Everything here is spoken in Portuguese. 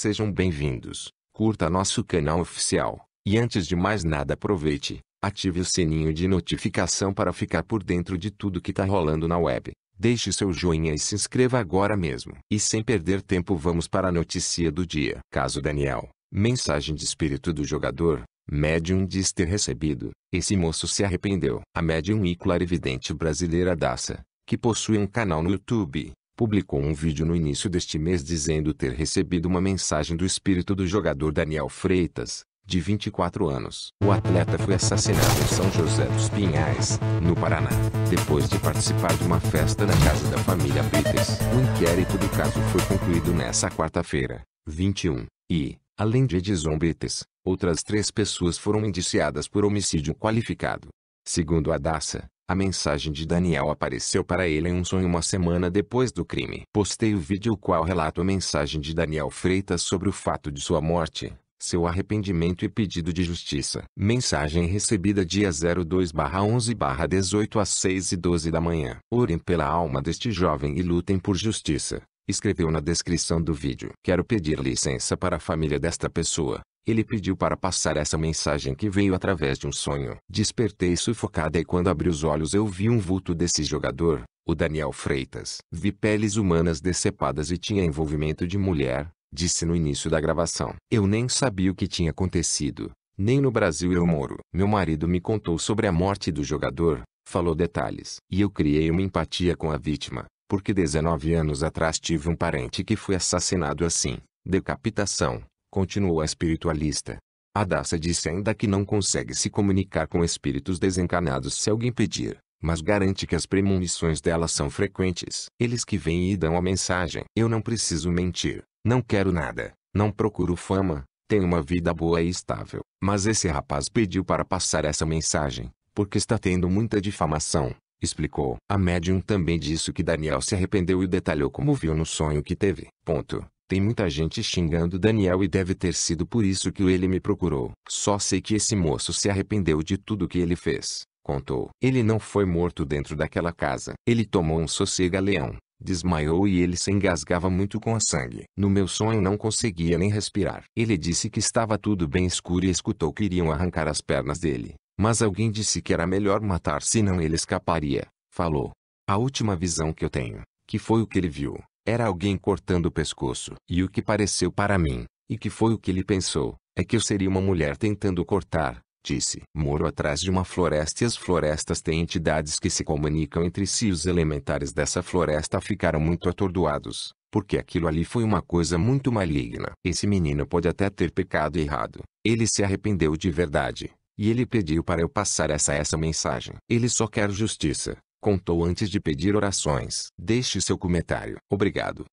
Sejam bem-vindos, curta nosso canal oficial, e antes de mais nada aproveite, ative o sininho de notificação para ficar por dentro de tudo que tá rolando na web. Deixe seu joinha e se inscreva agora mesmo. E sem perder tempo vamos para a notícia do dia. Caso Daniel, mensagem de espírito do jogador, médium diz ter recebido, esse moço se arrependeu. A médium e clarividente brasileira Daça, que possui um canal no YouTube, publicou um vídeo no início deste mês dizendo ter recebido uma mensagem do espírito do jogador Daniel Freitas, de 24 anos. O atleta foi assassinado em São José dos Pinhais, no Paraná, depois de participar de uma festa na casa da família Peters. O inquérito do caso foi concluído nesta quarta-feira, 21, e, além de Edison Betes, outras três pessoas foram indiciadas por homicídio qualificado. Segundo a DASA, a mensagem de Daniel apareceu para ele em um sonho uma semana depois do crime. Postei o vídeo qual relato a mensagem de Daniel Freitas sobre o fato de sua morte, seu arrependimento e pedido de justiça. Mensagem recebida dia 02/11/18 às 6 e 12 da manhã. Orem pela alma deste jovem e lutem por justiça escreveu na descrição do vídeo. Quero pedir licença para a família desta pessoa. Ele pediu para passar essa mensagem que veio através de um sonho. Despertei sufocada e quando abri os olhos eu vi um vulto desse jogador, o Daniel Freitas. Vi peles humanas decepadas e tinha envolvimento de mulher, disse no início da gravação. Eu nem sabia o que tinha acontecido. Nem no Brasil eu moro. Meu marido me contou sobre a morte do jogador, falou detalhes. E eu criei uma empatia com a vítima. Porque 19 anos atrás tive um parente que foi assassinado assim, decapitação, continuou a espiritualista. A Daça disse ainda que não consegue se comunicar com espíritos desencarnados se alguém pedir, mas garante que as premonições dela são frequentes. Eles que vêm e dão a mensagem. Eu não preciso mentir, não quero nada, não procuro fama, tenho uma vida boa e estável. Mas esse rapaz pediu para passar essa mensagem, porque está tendo muita difamação. Explicou. A médium também disse que Daniel se arrependeu e detalhou como viu no sonho que teve. Ponto. Tem muita gente xingando Daniel e deve ter sido por isso que ele me procurou. Só sei que esse moço se arrependeu de tudo que ele fez. Contou. Ele não foi morto dentro daquela casa. Ele tomou um sossega-leão. Desmaiou e ele se engasgava muito com a sangue. No meu sonho não conseguia nem respirar. Ele disse que estava tudo bem escuro e escutou que iriam arrancar as pernas dele. Mas alguém disse que era melhor matar senão ele escaparia, falou. A última visão que eu tenho, que foi o que ele viu, era alguém cortando o pescoço. E o que pareceu para mim, e que foi o que ele pensou, é que eu seria uma mulher tentando cortar, disse. Moro atrás de uma floresta e as florestas têm entidades que se comunicam entre si. Os elementares dessa floresta ficaram muito atordoados, porque aquilo ali foi uma coisa muito maligna. Esse menino pode até ter pecado errado. Ele se arrependeu de verdade. E ele pediu para eu passar essa essa mensagem. Ele só quer justiça. Contou antes de pedir orações. Deixe seu comentário. Obrigado.